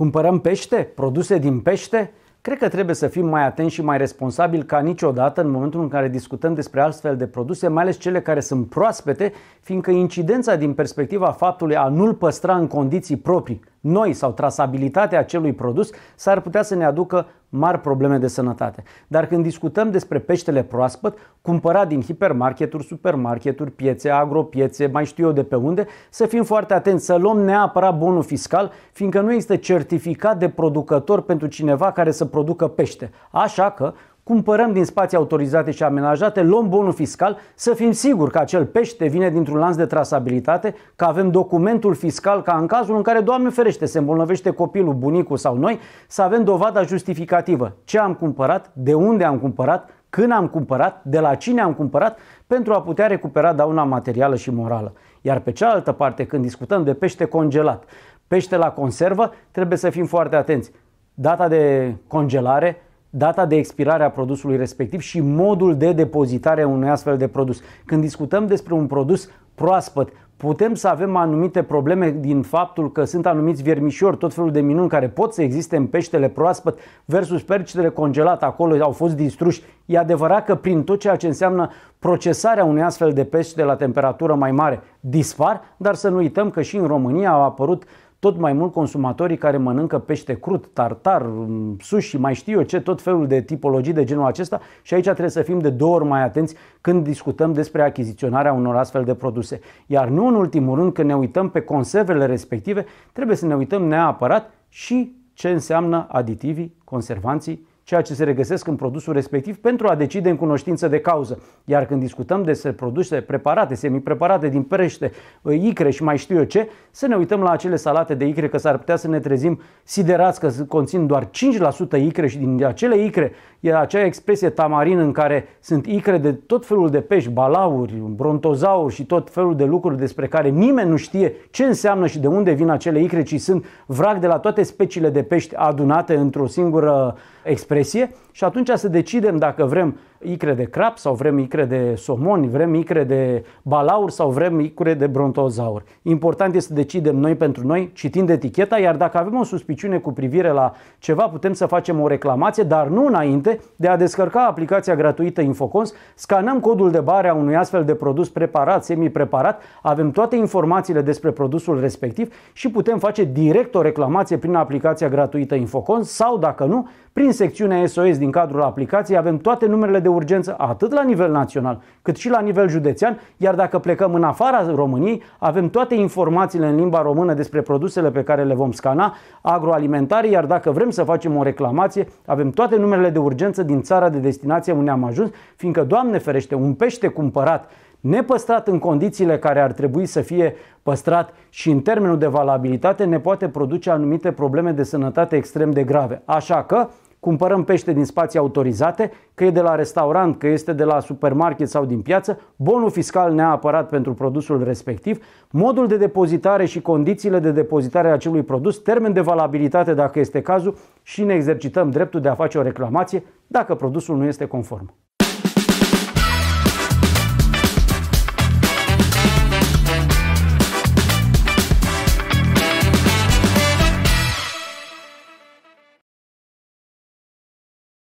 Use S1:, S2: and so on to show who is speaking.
S1: Cumpărăm pește? Produse din pește? Cred că trebuie să fim mai atenți și mai responsabili ca niciodată în momentul în care discutăm despre astfel de produse, mai ales cele care sunt proaspete, fiindcă incidența din perspectiva faptului a nu-l păstra în condiții proprii noi sau trasabilitatea acelui produs s-ar putea să ne aducă mari probleme de sănătate. Dar când discutăm despre peștele proaspăt, cumpărat din hipermarketuri, supermarketuri, piețe, agropiețe, mai știu eu de pe unde, să fim foarte atenți, să luăm neapărat bonul fiscal, fiindcă nu există certificat de producător pentru cineva care să producă pește. Așa că cumpărăm din spații autorizate și amenajate, luăm bonul fiscal, să fim siguri că acel pește vine dintr-un lanț de trasabilitate, că avem documentul fiscal ca în cazul în care, Doamne ferește, se îmbolnăvește copilul, bunicul sau noi, să avem dovada justificativă. Ce am cumpărat, de unde am cumpărat, când am cumpărat, de la cine am cumpărat, pentru a putea recupera dauna materială și morală. Iar pe cealaltă parte, când discutăm de pește congelat, pește la conservă, trebuie să fim foarte atenți. Data de congelare, data de expirare a produsului respectiv și modul de depozitare a unui astfel de produs. Când discutăm despre un produs proaspăt, putem să avem anumite probleme din faptul că sunt anumiți viermișori, tot felul de minuni care pot să existe în peștele proaspăt versus percetele congelat acolo au fost distruși. E adevărat că prin tot ceea ce înseamnă procesarea unui astfel de pește la temperatură mai mare dispar, dar să nu uităm că și în România au apărut tot mai mult consumatorii care mănâncă pește crud, tartar, mm, sushi, mai știu eu ce, tot felul de tipologii de genul acesta și aici trebuie să fim de două ori mai atenți când discutăm despre achiziționarea unor astfel de produse. Iar nu în ultimul rând, când ne uităm pe conservele respective, trebuie să ne uităm neapărat și ce înseamnă aditivii, conservanții ceea ce se regăsesc în produsul respectiv pentru a decide în cunoștință de cauză. Iar când discutăm despre produse preparate, semipreparate din prește, ă, icre și mai știu eu ce, să ne uităm la acele salate de icre că s-ar putea să ne trezim siderați că conțin doar 5% icre și din acele icre e acea expresie tamarin în care sunt icre de tot felul de pești, balauri, brontozauri și tot felul de lucruri despre care nimeni nu știe ce înseamnă și de unde vin acele icre, ci sunt vrag de la toate speciile de pești adunate într-o singură expresie depresie și atunci să decidem dacă vrem icre de crap sau vrem icre de somoni, vrem icre de balaur sau vrem icre de brontozaur. Important este să decidem noi pentru noi, citind eticheta, iar dacă avem o suspiciune cu privire la ceva, putem să facem o reclamație, dar nu înainte de a descărca aplicația gratuită Infocons, scanăm codul de bare a unui astfel de produs preparat, semi-preparat, avem toate informațiile despre produsul respectiv și putem face direct o reclamație prin aplicația gratuită Infocons sau, dacă nu, prin secțiunea secțiunea SOS din cadrul aplicației avem toate numerele de urgență, atât la nivel național, cât și la nivel județean, iar dacă plecăm în afara României, avem toate informațiile în limba română despre produsele pe care le vom scana, agroalimentare, iar dacă vrem să facem o reclamație, avem toate numerele de urgență din țara de destinație unde am ajuns, fiindcă, Doamne ferește, un pește cumpărat nepăstrat în condițiile care ar trebui să fie păstrat și în termenul de valabilitate ne poate produce anumite probleme de sănătate extrem de grave. Așa că cumpărăm pește din spații autorizate, că e de la restaurant, că este de la supermarket sau din piață, bonul fiscal neapărat pentru produsul respectiv, modul de depozitare și condițiile de depozitare a acelui produs, termen de valabilitate dacă este cazul și ne exercităm dreptul de a face o reclamație dacă produsul nu este conform.